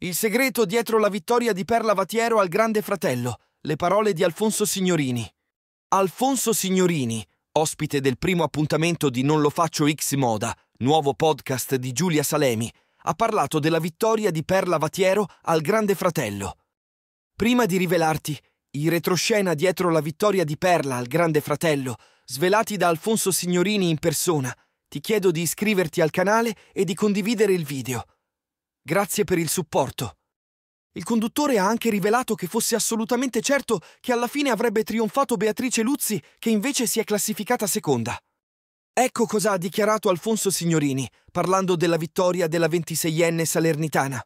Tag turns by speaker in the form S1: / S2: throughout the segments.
S1: Il segreto dietro la vittoria di Perla Vatiero al Grande Fratello, le parole di Alfonso Signorini. Alfonso Signorini, ospite del primo appuntamento di Non lo faccio X Moda, nuovo podcast di Giulia Salemi, ha parlato della vittoria di Perla Vatiero al Grande Fratello. Prima di rivelarti i retroscena dietro la vittoria di Perla al Grande Fratello, svelati da Alfonso Signorini in persona, ti chiedo di iscriverti al canale e di condividere il video. Grazie per il supporto. Il conduttore ha anche rivelato che fosse assolutamente certo che alla fine avrebbe trionfato Beatrice Luzzi, che invece si è classificata seconda. Ecco cosa ha dichiarato Alfonso Signorini, parlando della vittoria della 26enne salernitana.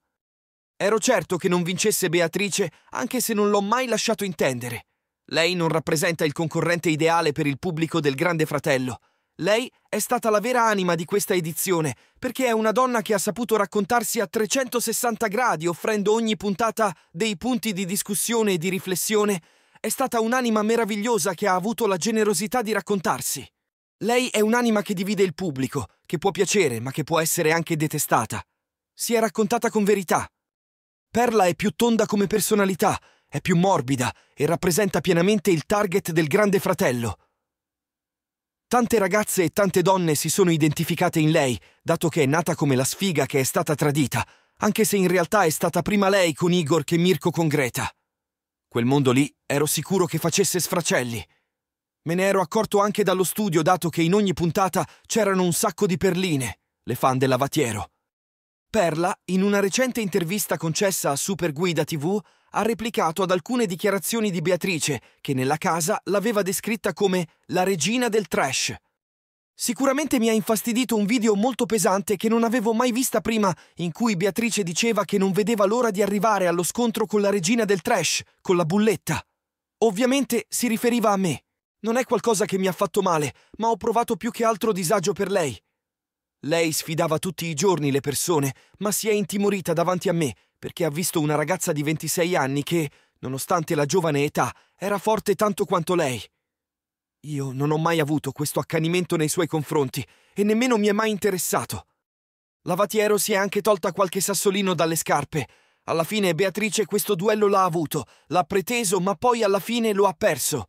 S1: Ero certo che non vincesse Beatrice, anche se non l'ho mai lasciato intendere. Lei non rappresenta il concorrente ideale per il pubblico del Grande Fratello, lei è stata la vera anima di questa edizione, perché è una donna che ha saputo raccontarsi a 360 gradi, offrendo ogni puntata dei punti di discussione e di riflessione. È stata un'anima meravigliosa che ha avuto la generosità di raccontarsi. Lei è un'anima che divide il pubblico, che può piacere, ma che può essere anche detestata. Si è raccontata con verità. Perla è più tonda come personalità, è più morbida e rappresenta pienamente il target del grande fratello. Tante ragazze e tante donne si sono identificate in lei, dato che è nata come la sfiga che è stata tradita, anche se in realtà è stata prima lei con Igor che Mirko con Greta. Quel mondo lì ero sicuro che facesse sfracelli. Me ne ero accorto anche dallo studio, dato che in ogni puntata c'erano un sacco di perline, le fan del lavatiero. Perla, in una recente intervista concessa a Superguida TV, ha replicato ad alcune dichiarazioni di Beatrice, che nella casa l'aveva descritta come la regina del trash. Sicuramente mi ha infastidito un video molto pesante che non avevo mai vista prima, in cui Beatrice diceva che non vedeva l'ora di arrivare allo scontro con la regina del trash, con la bulletta. Ovviamente si riferiva a me. Non è qualcosa che mi ha fatto male, ma ho provato più che altro disagio per lei. Lei sfidava tutti i giorni le persone, ma si è intimorita davanti a me perché ha visto una ragazza di 26 anni che, nonostante la giovane età, era forte tanto quanto lei. Io non ho mai avuto questo accanimento nei suoi confronti e nemmeno mi è mai interessato. Lavatiero si è anche tolta qualche sassolino dalle scarpe. Alla fine Beatrice questo duello l'ha avuto, l'ha preteso, ma poi alla fine lo ha perso.